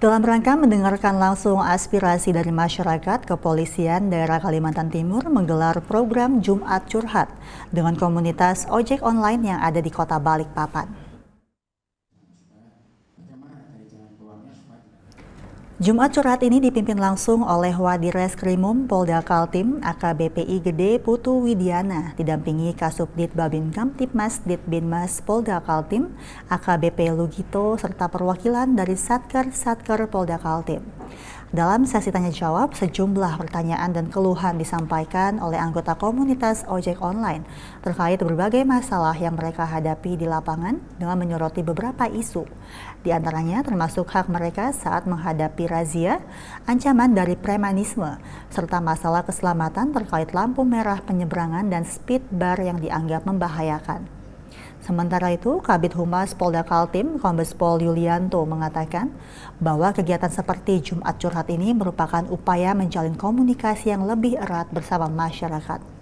Dalam rangka mendengarkan langsung aspirasi dari masyarakat, Kepolisian Daerah Kalimantan Timur menggelar program Jumat Curhat dengan komunitas ojek online yang ada di Kota Balikpapan. Jumat Curhat ini dipimpin langsung oleh Wadi Reskrimum Polda Kaltim AKBPI Gede Putu Widiana, didampingi Kasubdit Babin Kamtipmas Ditbinmas Polda Kaltim, AKBP Lugito, serta perwakilan dari Satker-Satker Polda Kaltim. Dalam sesi tanya jawab, sejumlah pertanyaan dan keluhan disampaikan oleh anggota komunitas ojek online terkait berbagai masalah yang mereka hadapi di lapangan dengan menyoroti beberapa isu. Di antaranya termasuk hak mereka saat menghadapi razia, ancaman dari premanisme, serta masalah keselamatan terkait lampu merah penyeberangan dan speed bar yang dianggap membahayakan. Sementara itu, Kabit Humas Polda Kaltim, Kombes Pol Yulianto mengatakan bahwa kegiatan seperti Jumat Curhat ini merupakan upaya menjalin komunikasi yang lebih erat bersama masyarakat.